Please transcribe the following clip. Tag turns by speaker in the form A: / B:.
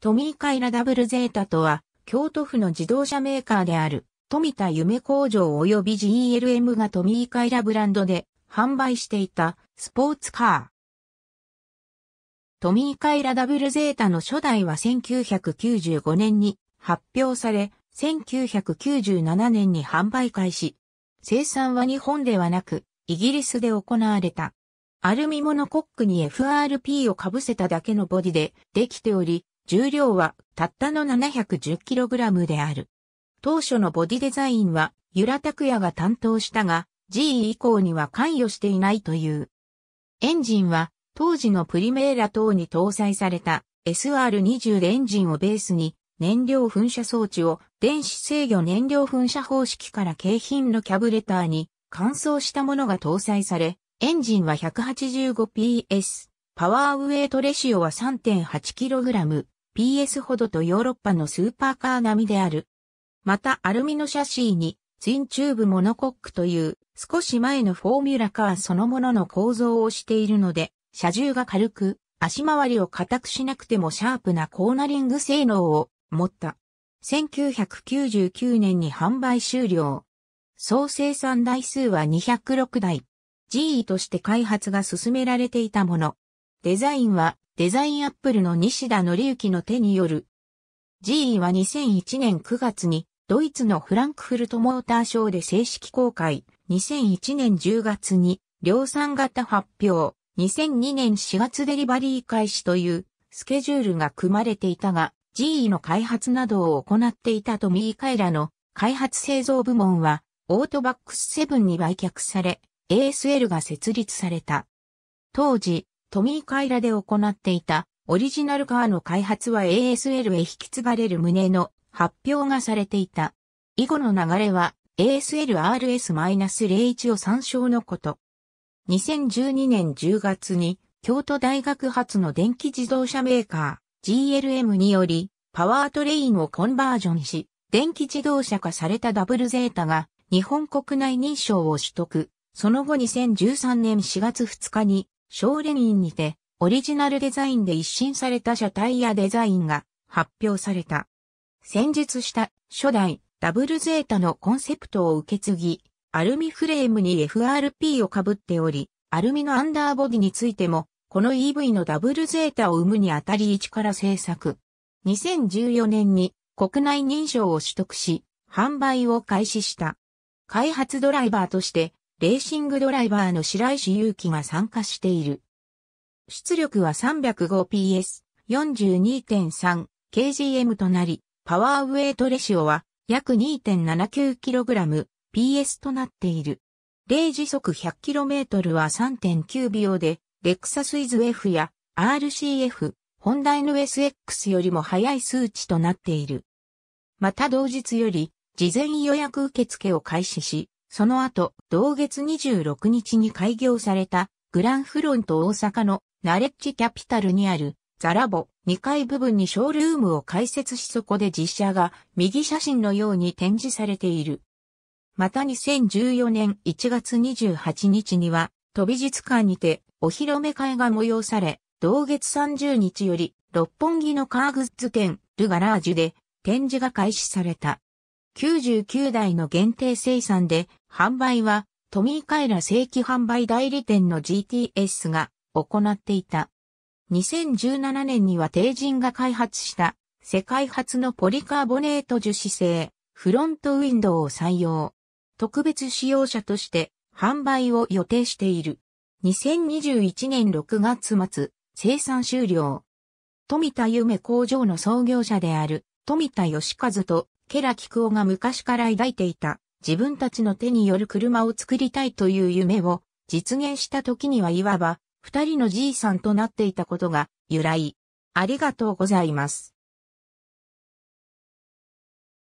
A: トミーカイラダブルゼータとは、京都府の自動車メーカーである、富田夢工場及び GLM がトミーカイラブランドで販売していたスポーツカー。トミーカイラダブルゼータの初代は1995年に発表され、1997年に販売開始。生産は日本ではなく、イギリスで行われた。アルミモノコックに FRP をかぶせただけのボディでできており、重量はたったの 710kg である。当初のボディデザインは、ユラタクヤが担当したが、G 以降には関与していないという。エンジンは、当時のプリメーラ等に搭載された SR20 エンジンをベースに、燃料噴射装置を電子制御燃料噴射方式から景品のキャブレターに乾燥したものが搭載され、エンジンは 185PS、パワーウェイトレシオは 3.8kg、PS ほどとヨーロッパのスーパーカー並みである。またアルミのシャシーにツインチューブモノコックという少し前のフォーミュラカーそのものの構造をしているので、車重が軽く、足回りを硬くしなくてもシャープなコーナリング性能を持った。1999年に販売終了。総生産台数は206台。GE として開発が進められていたもの。デザインは、デザインアップルの西田則之の手による。GE は2001年9月に、ドイツのフランクフルトモーターショーで正式公開、2001年10月に、量産型発表、2002年4月デリバリー開始という、スケジュールが組まれていたが、GE の開発などを行っていたトミー・カイラの開発製造部門は、オートバックス7に売却され、ASL が設立された。当時、トミー・カイラで行っていたオリジナルカーの開発は ASL へ引き継がれる旨の発表がされていた。以後の流れは ASLRS-01 を参照のこと。2012年10月に京都大学発の電気自動車メーカー GLM によりパワートレインをコンバージョンし電気自動車化されたダブルゼータが日本国内認証を取得。その後2013年4月2日に少年院にて、オリジナルデザインで一新された車体やデザインが発表された。先日した初代ダブルゼータのコンセプトを受け継ぎ、アルミフレームに FRP を被っており、アルミのアンダーボディについても、この EV のダブルゼータを生むにあたり一から製作。2014年に国内認証を取得し、販売を開始した。開発ドライバーとしてレーシングドライバーの白石祐希が参加している。出力は 305PS、42.3kgm となり、パワーウェイトレシオは約 2.79kg、PS となっている。0時速 100km は3.9秒で、レクサスイズ F や RCF、ホンダ NSX よりも速い数値となっている。また同日より、事前予約受付を開始し、その後、同月26日に開業された、グランフロント大阪のナレッジキャピタルにあるザラボ2階部分にショールームを開設しそこで実写が右写真のように展示されている。また2014年1月28日には、都美術館にてお披露目会が催され、同月30日より六本木のカーグッズ店ルガラージュで展示が開始された。99台の限定生産で販売は、トミーカイラ正規販売代理店の GTS が行っていた。2017年には帝人が開発した世界初のポリカーボネート樹脂製フロントウィンドウを採用。特別使用者として販売を予定している。2021年6月末、生産終了。富田夢工場の創業者である富田義和とケラキクオが昔から抱いていた自分たちの手による車を作りたいという夢を実現した時にはいわば、二人のじいさんとなっていたことが由来。ありがとうございます。